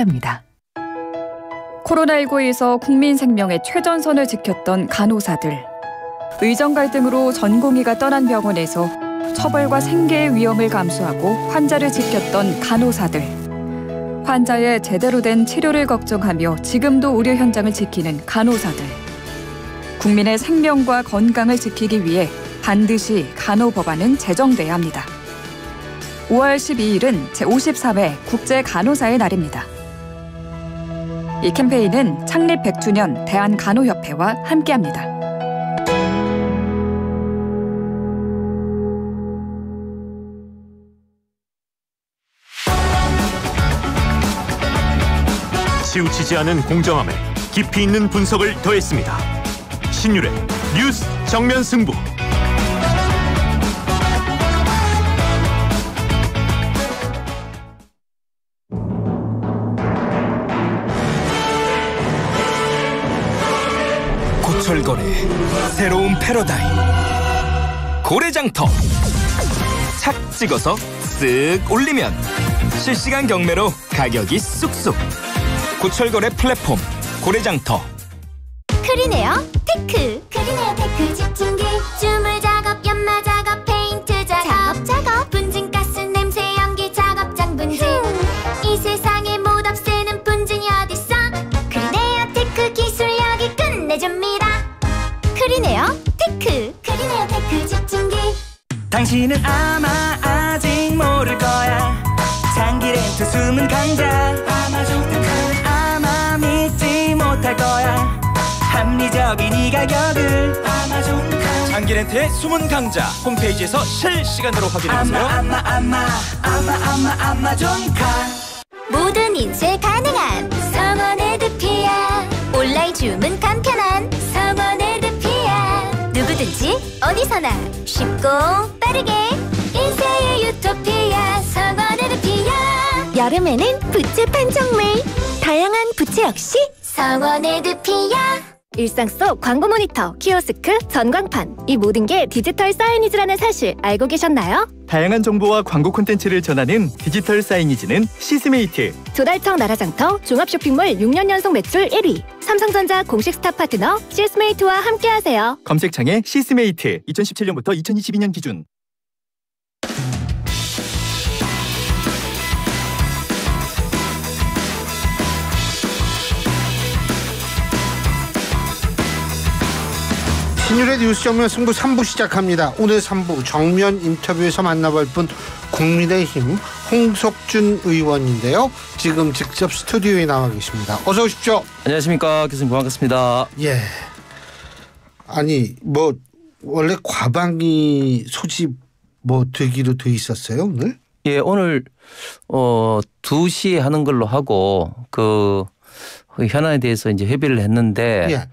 합니다. 코로나19에서 국민 생명의 최전선을 지켰던 간호사들. 의정 갈등으로 전공의가 떠난 병원에서 처벌과 생계의 위험을 감수하고 환자를 지켰던 간호사들. 환자의 제대로 된 치료를 걱정하며 지금도 의료 현장을 지키는 간호사들. 국민의 생명과 건강을 지키기 위해 반드시 간호법안은 제정돼야 합니다. 5월 12일은 제53회 국제 간호사의 날입니다. 이 캠페인은 창립 100주년 대한간호협회와 함께합니다. 치우치지 않은 공정함에 깊이 있는 분석을 더했습니다. 신율의 뉴스 정면 승부. 철거래 새로운 패러다임 고래장터 착 찍어서 쓱 올리면 실시간 경매로 가격이 쑥쑥 고철거래 플랫폼 고래장터 크리네어 테크 크리네어 테크 집중기 춤을 당신은 아마 아직 모를 거야 장기 렌트 숨은 강자 아마 존특한 아마 믿지 못할 거야 합리적인 이 가격을 아마 존특한 장기 렌트의 숨은 강자 홈페이지에서 실시간으로 확인해보세요 아마 아마 아마 아마 아마 아마 존카 모든 인쇄 가능한 성원 에드피아 온라인 주문 간편한 언든지 어디서나 쉽고 빠르게 인생의 유토피아 성원의 드피아 여름에는 부채 판정물 다양한 부채 역시 성원의 드피아 일상 속 광고 모니터, 키오스크, 전광판 이 모든 게 디지털 사이니즈라는 사실 알고 계셨나요? 다양한 정보와 광고 콘텐츠를 전하는 디지털 사이니즈는 시스메이트 조달청 나라장터 종합쇼핑몰 6년 연속 매출 1위 삼성전자 공식 스타 파트너 시스메이트와 함께하세요 검색창에 시스메이트 2017년부터 2022년 기준 신율의 뉴스 정면 승부 3부 시작합니다. 오늘 3부 정면 인터뷰에서 만나볼 분 국민의힘 홍석준 의원인데요. 지금 직접 스튜디오에 나와 계십니다. 어서 오십시오. 안녕하십니까 교수님 반갑습니다. 예. 아니 뭐 원래 과방위 소집 뭐 되기로 돼 있었어요 오늘? 예 오늘 어 2시에 하는 걸로 하고 그 현안에 대해서 이제 회비를 했는데 예.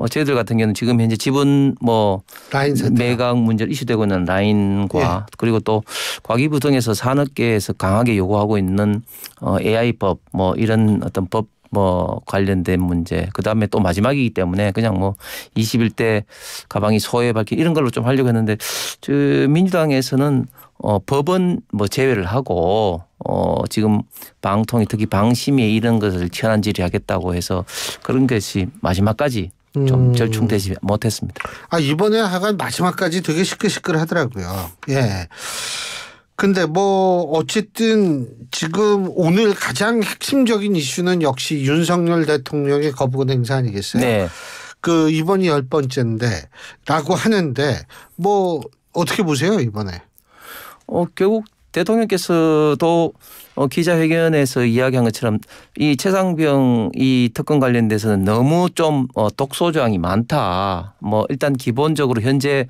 어, 저희들 같은 경우는 지금 현재 지분 뭐 라인 매각 문제 로 이슈되고 있는 라인과 예. 그리고 또 과기부 등에서 산업계에서 강하게 요구하고 있는 어, AI법 뭐 이런 어떤 법 뭐 관련된 문제 그다음에 또 마지막이기 때문에 그냥 뭐 21대 가방이 소외받기 이런 걸로 좀 하려고 했는데 저 민주당에서는 어, 법은 뭐 제외를 하고 어, 지금 방통이 특히 방심위 이런 것을 치안지이 하겠다고 해서 그런 것이 마지막까지 좀 절충되지 음. 못했습니다. 아 이번에 하간 마지막까지 되게 시끌시끌하더라고요. 예. 근데 뭐 어쨌든 지금 오늘 가장 핵심적인 이슈는 역시 윤석열 대통령의 거부권 행사 아니겠어요? 네. 그 이번이 열 번째인데라고 하는데 뭐 어떻게 보세요 이번에? 어 결국 대통령께서도 어, 기자회견에서 이야기한 것처럼 이 최상병 이 특검 관련돼서는 너무 좀 어, 독소조항이 많다. 뭐 일단 기본적으로 현재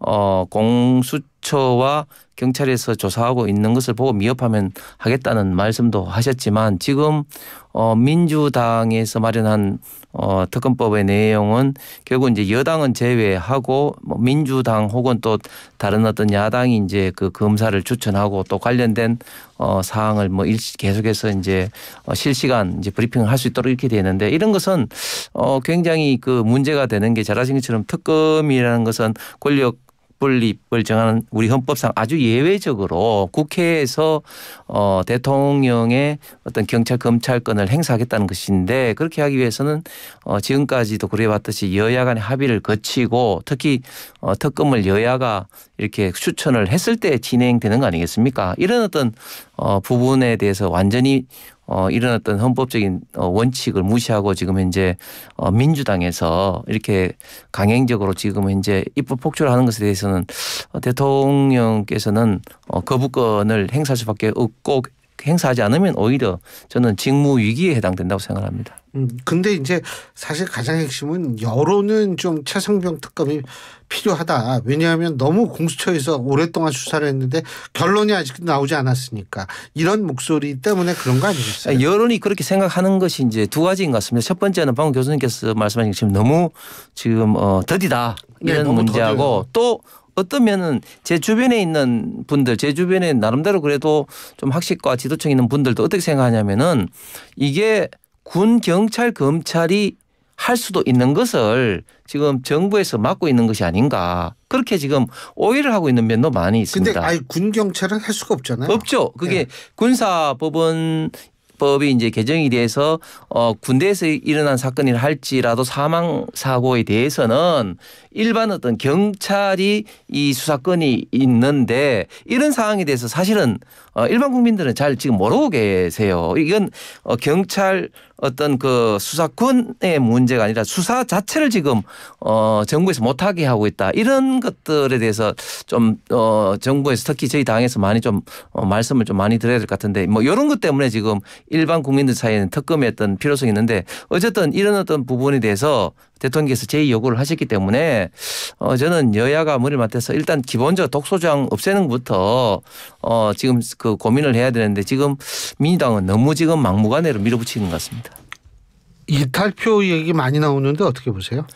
어, 공수처와 경찰에서 조사하고 있는 것을 보고 미흡하면 하겠다는 말씀도 하셨지만 지금 어, 민주당에서 마련한 어, 특검법의 내용은 결국 이제 여당은 제외하고 뭐 민주당 혹은 또 다른 어떤 야당이 이제 그 검사를 추천하고 또 관련된 어, 사항을 뭐 일시 계속해서 이제 어, 실시간 이제 브리핑을 할 수 있도록 이렇게 되는데 이런 것은 어, 굉장히 그 문제가 되는 게 잘하신 것처럼 특검이라는 것은 권력 직분립을 정하는 우리 헌법상 아주 예외적으로 국회에서 어 대통령의 어떤 경찰 검찰권을 행사하겠다는 것인데 그렇게 하기 위해서는 어 지금까지도 그래왔듯이 여야 간의 합의를 거치고 특히 어 특검을 여야가 이렇게 추천을 했을 때 진행되는 거 아니겠습니까? 이런 어떤 어, 부분에 대해서 완전히 어, 일어났던 헌법적인 어, 원칙을 무시하고 지금 현재 어, 민주당에서 이렇게 강행적으로 지금 현재 입법 폭주를 하는 것에 대해서는 어, 대통령께서는 어, 거부권을 행사할 수밖에 없고 행사하지 않으면 오히려 저는 직무 위기에 해당된다고 생각합니다. 음, 근데 이제 사실 가장 핵심은 여론은 좀최성병 특검이 필요하다. 왜냐하면 너무 공수처에서 오랫동안 수사를 했는데 결론이 아직 도 나오지 않았으니까 이런 목소리 때문에 그런 거 아니겠어요? 여론이 그렇게 생각하는 것이 이제 두 가지인 것 같습니다. 첫 번째는 방금 교수님께서 말씀하신 것처럼 너무 지금 어 더디다 네, 이런 네, 문제하고 더디요. 또 어떠면은 제 주변에 있는 분들, 제 주변에 나름대로 그래도 좀 학식과 지도층 있는 분들도 어떻게 생각하냐면은 이게 군, 경찰, 검찰이 할 수도 있는 것을 지금 정부에서 막고 있는 것이 아닌가 그렇게 지금 오해를 하고 있는 면도 많이 있습니다. 근데 군 경찰은 할 수가 없잖아요. 없죠. 그게 네. 예. 군사법원 법이 이제 개정이 돼서 어 군대에서 일어난 사건이라 할지라도 사망 사고에 대해서는 일반 어떤 경찰이 이 수사권이 있는데 이런 상황에 대해서 사실은 어 일반 국민들은 잘 지금 모르고 계세요. 이건 어 경찰 어떤 그 수사권의 문제가 아니라 수사 자체를 지금 어 정부에서 못하게 하고 있다 이런 것들에 대해서 좀 어 정부에서 특히 저희 당에서 많이 좀어 말씀을 좀 많이 드려야 될 것 같은데 뭐 이런 것 때문에 지금 일반 국민들 사이에는 특검의 어떤 필요성이 있는데 어쨌든 이런 어떤 부분에 대해서 대통령께서 제의 요구를 하셨기 때문에 어 저는 여야가 머리를 맞대서 일단 기본적으로 독소장 없애는 것부터 어 지금 그 고민을 해야 되는데 지금 민주당은 너무 지금 막무가내로 밀어붙이는 것 같습니다. 이탈표 얘기 많이 나오는데 어떻게 보세요?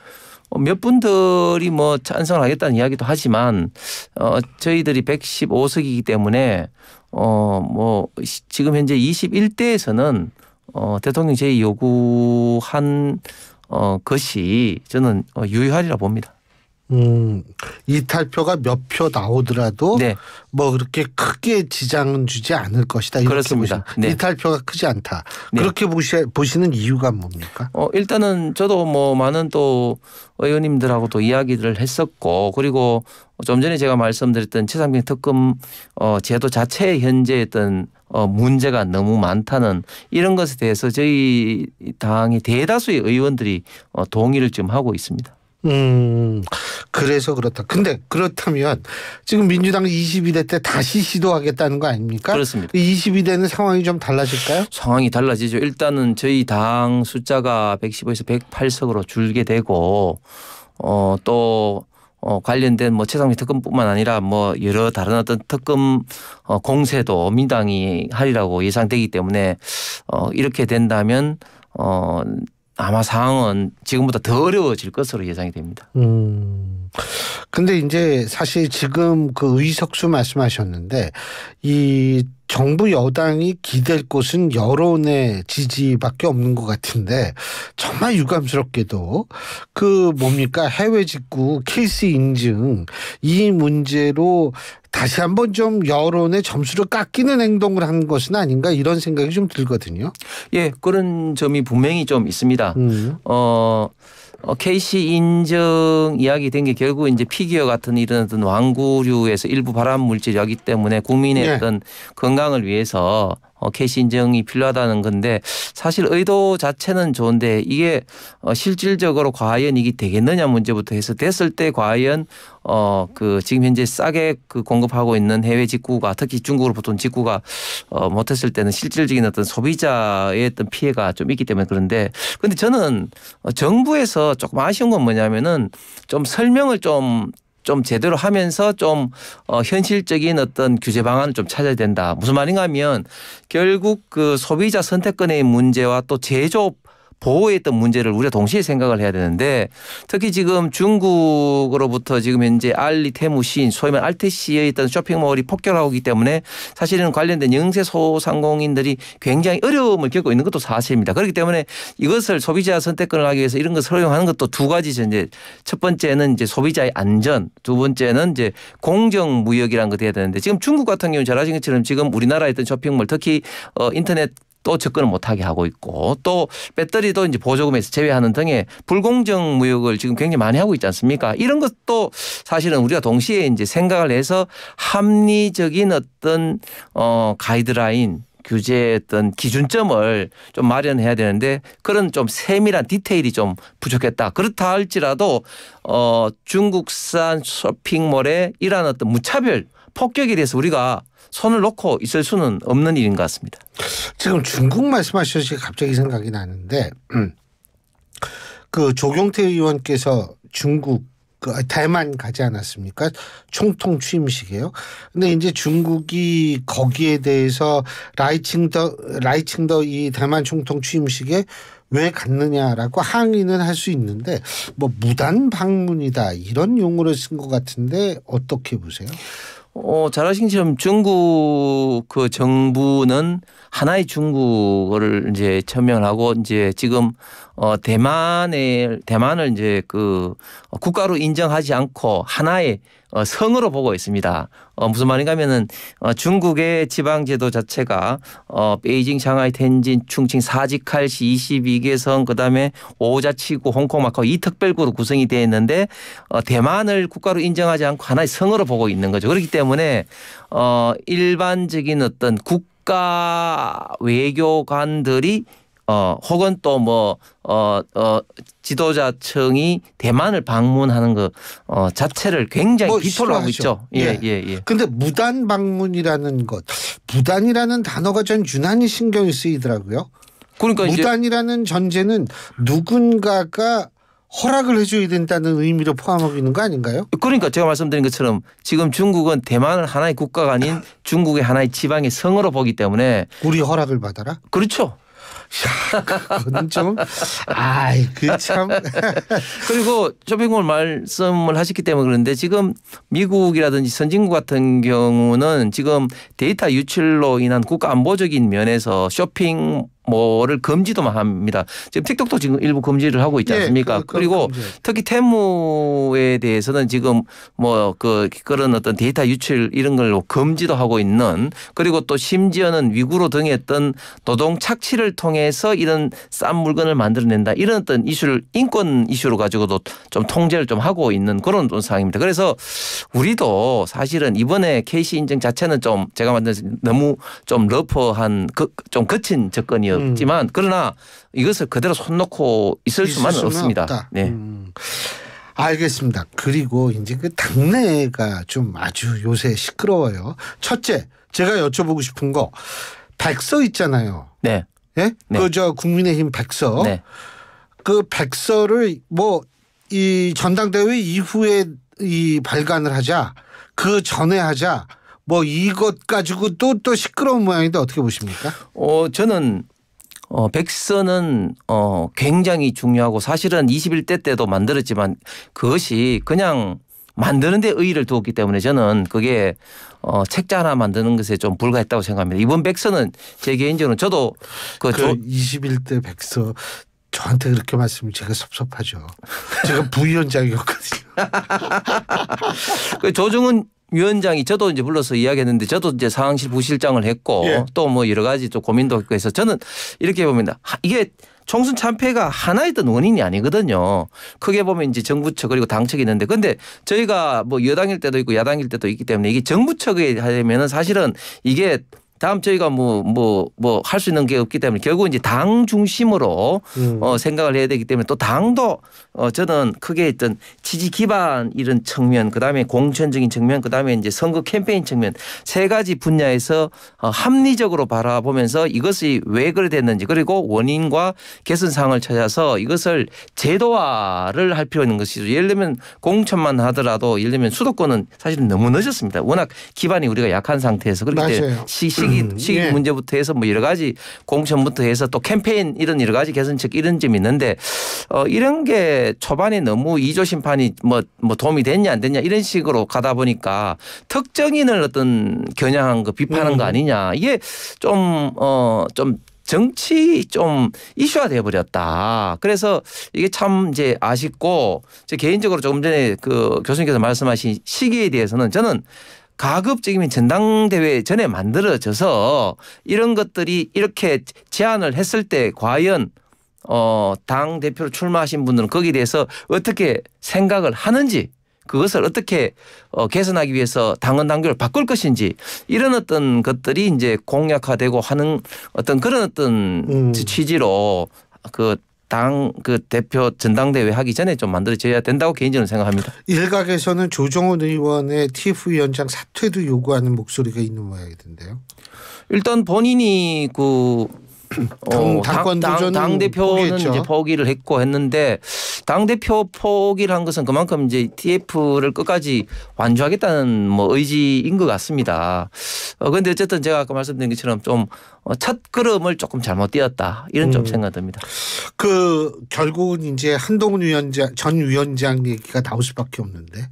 어, 몇 분들이 뭐 찬성을 하겠다는 이야기도 하지만 어 저희들이 115석이기 때문에 어뭐 지금 현재 21대에서는 어 대통령 제의 요구한 어 것이 저는 어, 유효하리라 봅니다. 음, 이탈표가 몇 표 나오더라도 네. 뭐 그렇게 크게 지장은 주지 않을 것이다. 이렇게 그렇습니다. 네. 이탈표가 크지 않다. 네. 그렇게 보시, 보시는 이유가 뭡니까? 어, 일단은 저도 뭐 많은 또 의원님들하고 또 이야기를 했었고 그리고 좀 전에 제가 말씀드렸던 최상병 특검 어, 제도 자체의 현재 어떤 어, 문제가 너무 많다는 이런 것에 대해서 저희 당의 대다수의 의원들이 어, 동의를 좀 하고 있습니다. 음, 그래서 그렇다. 근데 그렇다면 지금 민주당 22대 때 다시 시도하겠다는 거 아닙니까? 그렇습니다. 22대는 상황이 좀 달라질까요? 상황이 달라지죠. 일단은 저희 당 숫자가 115에서 108석으로 줄게 되고 어, 또 어, 관련된 뭐 최상위 특검뿐만 아니라 뭐 여러 다른 어떤 특검 어, 공세도 민당이 하리라고 예상되기 때문에 어, 이렇게 된다면 어, 아마 상황은 지금보다 더 어려워질 것으로 예상이 됩니다. 음. 근데 이제 사실 지금 그 의석수 말씀하셨는데 이 정부 여당이 기댈 곳은 여론의 지지밖에 없는 것 같은데 정말 유감스럽게도 그 뭡니까 해외 직구 케이스 인증 이 문제로 다시 한번 좀 여론의 점수를 깎이는 행동을 한 것은 아닌가 이런 생각이 좀 들거든요. 예, 그런 점이 분명히 좀 있습니다. 음. 어. 어, KC 인증 이야기 된 게 결국 이제 피규어 같은 이런 어떤 완구류에서 일부 발암 물질이기 때문에 국민의 네. 어떤 건강을 위해서 어, 캐시 인증이 필요하다는 건데 사실 의도 자체는 좋은데 이게 어, 실질적으로 과연 이게 되겠느냐 문제부터 해서 됐을 때 과연 어, 그 지금 현재 싸게 그 공급하고 있는 해외 직구가 특히 중국으로 보통 직구가 어, 못했을 때는 실질적인 어떤 소비자의 어떤 피해가 좀 있기 때문에 그런데 근데 저는 어, 정부에서 조금 아쉬운 건 뭐냐면은 좀 설명을 좀좀 제대로 하면서 좀 어, 현실적인 어떤 규제 방안을 좀 찾아야 된다. 무슨 말인가 하면 결국 그 소비자 선택권의 문제와 또 제조업 보호했던 문제를 우리가 동시에 생각을 해야 되는데 특히 지금 중국으로부터 지금 현재 알리 테무신 소위 말 알테시에 있던 쇼핑몰이 폭격하기 고있 때문에 사실은 관련된 영세 소상공인들이 굉장히 어려움을 겪고 있는 것도 사실입니다. 그렇기 때문에 이것을 소비자 선택권을 하기 위해서 이런 것을 허용하는 것도 두 가지 전제. 첫 번째는 이제 소비자의 안전, 두 번째는 이제 공정 무역이라는 것이 해야 되는데 지금 중국 같은 경우는 잘 아시는 것처럼 지금 우리나라에 있던 쇼핑몰 특히 어 인터넷 또 접근을 못하게 하고 있고 또 배터리도 이제 보조금에서 제외하는 등의 불공정 무역을 지금 굉장히 많이 하고 있지 않습니까? 이런 것도 사실은 우리가 동시에 이제 생각을 해서 합리적인 어떤 어 가이드라인 규제의 어떤 기준점을 좀 마련해야 되는데 그런 좀 세밀한 디테일이 좀 부족했다. 그렇다 할지라도 어 중국산 쇼핑몰의 이러한 어떤 무차별 폭격에 대해서 우리가 손을 놓고 있을 수는 없는 일인 것 같습니다. 지금 중국 말씀하셔서 셨 갑자기 생각이 나는데 음. 그 조경태 의원께서 중국 그 대만 가지 않았습니까? 총통 취임식이에요. 근데 이제 중국이 거기에 대해서 라이칭더 라이칭더 이 대만 총통 취임식에 왜 갔느냐라고 항의는 할 수 있는데 뭐 무단 방문이다 이런 용어를 쓴 것 같은데 어떻게 보세요? 어, 잘 아시는 것처럼 중국 그 정부는 하나의 중국을를 이제 천명하고 이제 지금 어, 대만에 대만을 이제 그 국가로 인정하지 않고 하나의 어, 성으로 보고 있습니다. 어, 무슨 말인가 하면은 어, 중국의 지방 제도 자체가 어, 베이징, 상하이, 텐진, 충칭, 사직할시 22개 성 그다음에 오자치구, 홍콩, 마카오 이 특별구로 구성이 되어 있는데 어, 대만을 국가로 인정하지 않고 하나의 성으로 보고 있는 거죠. 그렇기 때문에 어, 일반적인 어떤 국가 외교관들이 어, 혹은 또 뭐, 어, 어, 지도자층이 대만을 방문하는 것 그, 어, 자체를 굉장히 뭐 비토를 하고 있죠. 예, 예, 예, 예. 근데 무단 방문이라는 것, 무단이라는 단어가 전 유난히 신경이 쓰이더라고요. 그러니까 무단이라는 전제는 누군가가 허락을 해줘야 된다는 의미로 포함하고 있는 거 아닌가요? 그러니까 제가 말씀드린 것처럼 지금 중국은 대만을 하나의 국가가 아닌 중국의 하나의 지방의 성으로 보기 때문에 우리 허락을 받아라? 그렇죠. 야, 그건 좀, 아이, 그 참. 그리고 쇼핑몰 말씀을 하셨기 때문에 그런데 지금 미국이라든지 선진국 같은 경우는 지금 데이터 유출로 인한 국가 안보적인 면에서 쇼핑 뭐를 금지도만 합니다. 지금 틱톡도 지금 일부 금지를 하고 있지 예, 않습니까? 예, 그, 그, 리고 금지. 특히 테무에 대해서는 지금 뭐그 그런 어떤 데이터 유출 이런 걸로 금지도 하고 있는 그리고 또 심지어는 위구르 등의 어떤 노동 착취를 통해서 이런 싼 물건을 만들어낸다 이런 어떤 이슈를 인권 이슈로 가지고도 좀 통제를 좀 하고 있는 그런 상황입니다. 그래서 우리도 사실은 이번에 KC 인증 자체는 좀 제가 만든 너무 좀 러퍼한 그, 좀 거친 접근이었. 있지만 음. 그러나 이것을 그대로 손 놓고 있을, 수만은 없습니다. 없다. 네. 음. 알겠습니다. 그리고 이제 그 당내가 좀 아주 요새 시끄러워요. 첫째, 제가 여쭤보고 싶은 거 백서 있잖아요. 네. 예? 네. 그저 국민의힘 백서. 네. 그 백서를 뭐 이 전당대회 이후에 이 발간을 하자. 그 전에 하자. 뭐 이것 가지고 또 또 시끄러운 모양인데 어떻게 보십니까? 어 저는 어, 백선은 어, 굉장히 중요하고 사실은 21대 때도 만들었지만 그것이 그냥 만드는 데 의의를 두었기 때문에 저는 그게 어, 책자 하나 만드는 것에 좀 불과했다고 생각합니다. 이번 백서는 제 개인적으로 저도 그, 그 21대 백서 저한테 그렇게 말씀을 제가 섭섭하죠. 제가 부위원장이었거든요. 그 조정은 위원장이 저도 이제 불러서 이야기했는데 저도 이제 상황실 부실장을 했고 예. 또뭐 여러 가지 또 고민도 했고 해서 저는 이렇게 봅니다. 이게 총선 참패가 하나의 어떤 원인이 아니거든요. 크게 보면 이제 정부 측 그리고 당 측이 있는데 근데 저희가 뭐 여당일 때도 있고 야당일 때도 있기 때문에 이게 정부 측에 하려면은 사실은 이게 다음 저희가 뭐 뭐 뭐 할 수 있는 게 없기 때문에 결국 이제 당 중심으로 음. 어, 생각을 해야 되기 때문에 또 당도 어, 저는 크게 있던 지지 기반 이런 측면 그다음에 공천적인 측면 그다음에 이제 선거 캠페인 측면 세 가지 분야에서 어, 합리적으로 바라보면서 이것이 왜그랬는지 그리고 원인과 개선 사항을 찾아서 이것을 제도화를 할 필요 있는 것이죠. 예를 들면 공천만 하더라도 예를 들면 수도권은 사실은 너무 늦었습니다. 워낙 기반이 우리가 약한 상태에서 그렇기 때문에 시기 음, 예. 시기 시기 예. 문제부터 해서 뭐 여러 가지 공천부터 해서 또 캠페인 이런 여러 가지 개선책 이런 점이 있는데 어 이런 게 초반에 너무 이조 심판이 뭐, 뭐 도움이 됐냐 안 됐냐 이런 식으로 가다 보니까 특정인을 어떤 겨냥한 거 비판한 음. 거 아니냐 이게 좀 어, 좀 정치 좀 이슈화 되어 버렸다. 그래서 이게 참 이제 아쉽고 제 개인적으로 조금 전에 그 교수님께서 말씀하신 시기에 대해서는 저는 가급적이면 전당대회 전에 만들어져서 이런 것들이 이렇게 제안을 했을 때 과연 어, 당 대표로 출마하신 분들은 거기에 대해서 어떻게 생각을 하는지 그것을 어떻게 어, 개선하기 위해서 당헌 당규를 바꿀 것인지 이런 어떤 것들이 이제 공약화되고 하는 어떤 그런 어떤 음. 취지로 그 당그 대표 전당대회 하기 전에 좀 만들어져야 된다고 개인적으로 생각합니다. 일각에서는 조정훈 의원의 TF위원장 사퇴도 요구하는 목소리가 있는 모양이던데요. 일단 본인이 그 어, 당권 도 대표는 포기했죠. 이제 포기를 했고 했는데 당 대표 포기를 한 것은 그만큼 이제 TF를 끝까지 완주하겠다는 뭐 의지인 것 같습니다. 어, 근데 어쨌든 제가 아까 말씀드린 것처럼 좀첫 어, 걸음을 조금 잘못 뛰었다 이런 음. 좀 생각됩니다. 그 결국은 이제 한동훈 위원장 전 위원장 얘기가 나올 수밖에 없는데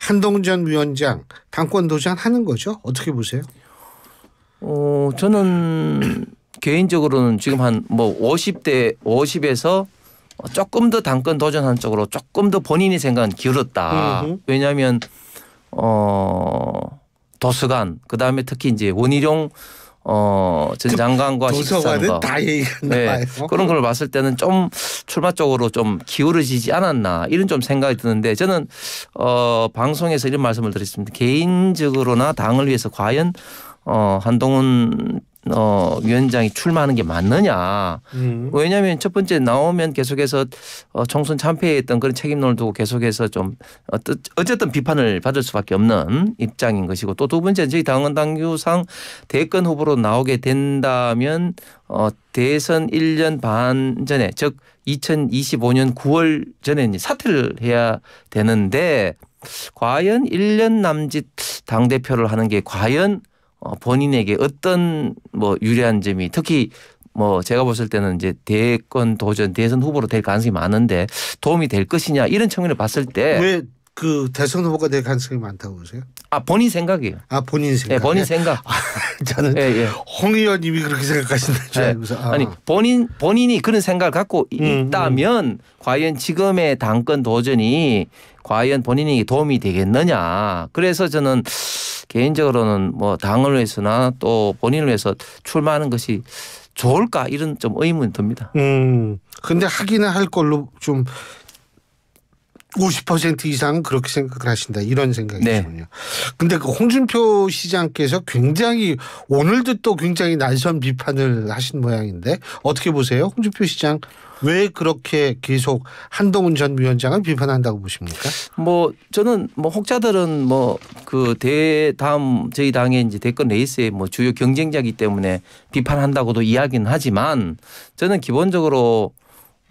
한동훈 전 위원장 당권 도전 하는 거죠? 어떻게 보세요? 어 저는 개인적으로는 지금 한 뭐 50대 50에서 조금 더 당권 도전하는 쪽으로 조금 더 본인이 생각한 기울었다. 음흠. 왜냐하면 어 도서관 그 다음에 특히 이제 원희룡 어전 장관과 도서관은 다 얘기가 네, 나와요. 그런 걸 봤을 때는 좀 출마 쪽으로 좀 기울어지지 않았나 이런 좀 생각이 드는데 저는 어 방송에서 이런 말씀을 드렸습니다. 개인적으로나 당을 위해서 과연 어 한동훈 어, 위원장이 출마하는 게 맞느냐. 음. 왜냐하면 첫 번째 나오면 계속해서 어, 총선 참패했던 그런 책임론을 두고 계속해서 좀 어, 어쨌든 비판을 받을 수밖에 없는 입장인 것이고 또 두 번째 저희 당헌 당규상 대권 후보로 나오게 된다면 어, 대선 1년 반 전에 즉 2025년 9월 전에 이제 사퇴를 해야 되는데 과연 1년 남짓 당대표를 하는 게 과연 어, 본인에게 어떤 뭐 유리한 점이 특히 뭐 제가 봤을 때는 이제 대권 도전 대선 후보로 될 가능성이 많은데 도움이 될 것이냐 이런 측면을 봤을 때왜 그 대선 후보가 될 가능성이 많다고 보세요? 아 본인 생각이에요. 아 본인 예, 생각. 네, 본인 예. 생각. 아, 저는 예, 예. 홍 의원님이 그렇게 생각하신다는 예. 줄 아. 니 본인 본인이 그런 생각을 갖고 음, 있다면 음. 과연 지금의 당권 도전이 과연 본인에게 도움이 되겠느냐. 그래서 저는 개인적으로는 뭐 당을 위해서나 또 본인을 위해서 출마하는 것이 좋을까 이런 좀 의문 듭니다. 음. 근데 하기는 할 걸로 좀50% 이상은 그렇게 생각을 하신다 이런 생각이군요. 네. 근데 그 홍준표 시장께서 굉장히 오늘도 또 굉장히 날선 비판을 하신 모양인데 어떻게 보세요? 홍준표 시장 왜 그렇게 계속 한동훈 전 위원장을 비판한다고 보십니까? 뭐 저는 뭐 혹자들은 뭐 그 대담 저희 당의 이제 대권 레이스의 뭐 주요 경쟁자이기 때문에 비판한다고도 이야기는 하지만 저는 기본적으로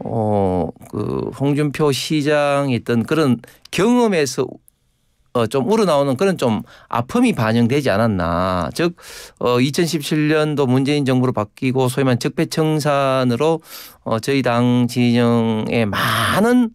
어, 그 홍준표 시장이 있던 그런 경험에서 어, 좀 우러나오는 그런 좀 아픔이 반영되지 않았나. 즉, 어, 2017년도 문재인 정부로 바뀌고 소위 말한 적폐청산으로 어, 저희 당진영에 많은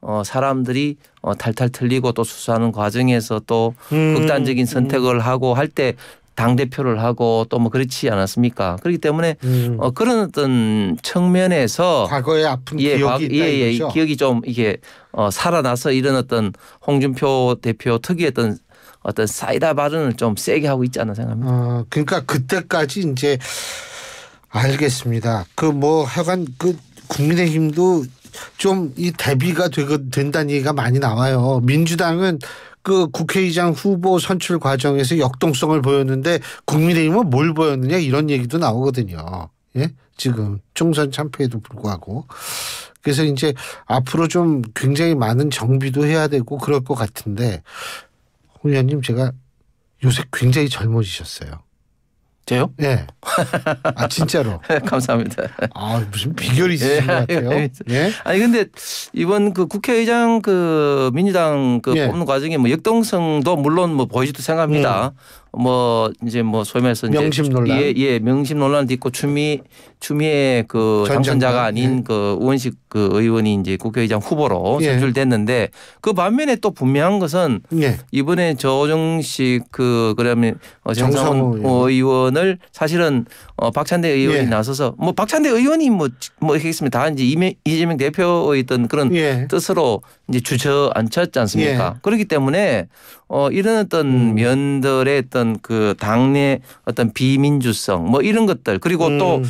어, 사람들이 어, 탈탈 틀리고 또 수사하는 과정에서 또 음. 극단적인 음. 선택을 하고 할때 당 대표를 하고 또 뭐 그렇지 않았습니까? 그렇기 때문에 음. 어, 그런 어떤 측면에서 과거의 아픈 예, 기억이 과, 예, 예, 기억이 좀 이게 어, 살아나서 이런 어떤 홍준표 대표 특이했던 어떤 사이다 발언을 좀 세게 하고 있지 않나 생각합니다. 어, 그러니까 그때까지 이제 알겠습니다. 그 뭐 하여간 그 국민의힘도 좀 이 대비가 되 된다는 얘기가 많이 나와요. 민주당은 그 국회의장 후보 선출 과정에서 역동성을 보였는데 국민의힘은 뭘 보였느냐 이런 얘기도 나오거든요. 예? 지금 총선 참패에도 불구하고 그래서 이제 앞으로 좀 굉장히 많은 정비도 해야 되고 그럴 것 같은데 홍 의원님 제가 요새 굉장히 젊어지셨어요. 저요? 예. 아 진짜로. 네, 감사합니다. 아 무슨 비결이 있으신 예, 것 같아요. 예, 예. 아니 근데 이번 그 국회의장 그 민주당 그 예. 뽑는 과정에 뭐 역동성도 물론 뭐 보이지도 생각합니다. 음. 뭐 이제 뭐 소위 말해서 명심 논란. 예, 예, 명심 논란도 있고 추미 추미애 그 당선자가 아닌 예. 그 우원식 그 의원이 이제 국회의장 후보로 예. 선출됐는데 그 반면에 또 분명한 것은 예. 이번에 저정식 그 그러면 어, 정상훈 예. 의원을 사실은 어 박찬대 의원이 예. 나서서 뭐 박찬대 의원이 뭐뭐 뭐 했겠습니다. 뭐 다 이제 이재명 대표의 어떤 그런 예. 뜻으로 이제 주저앉혔지 않습니까? 그렇기 때문에 어 이런 어떤 음. 면들의 어떤 그 당내 어떤 비민주성 뭐 이런 것들 그리고 음. 또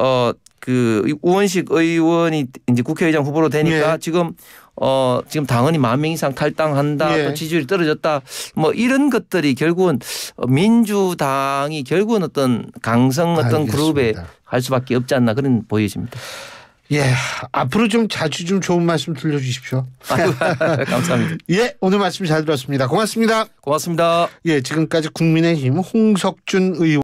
어, 그 우원식 의원이 이제 국회의장 후보로 되니까 예. 지금 어 지금 당원이 만 명 이상 탈당한다 예. 또 지지율이 떨어졌다 뭐 이런 것들이 결국은 민주당이 결국은 어떤 강성 어떤 알겠습니다. 그룹에 할 수밖에 없지 않나 그런 보여집니다. 예 앞으로 좀 자주 좀 좋은 말씀 들려주십시오. 감사합니다. 예 오늘 말씀 잘 들었습니다. 고맙습니다. 고맙습니다. 예 지금까지 국민의힘 홍석준 의원.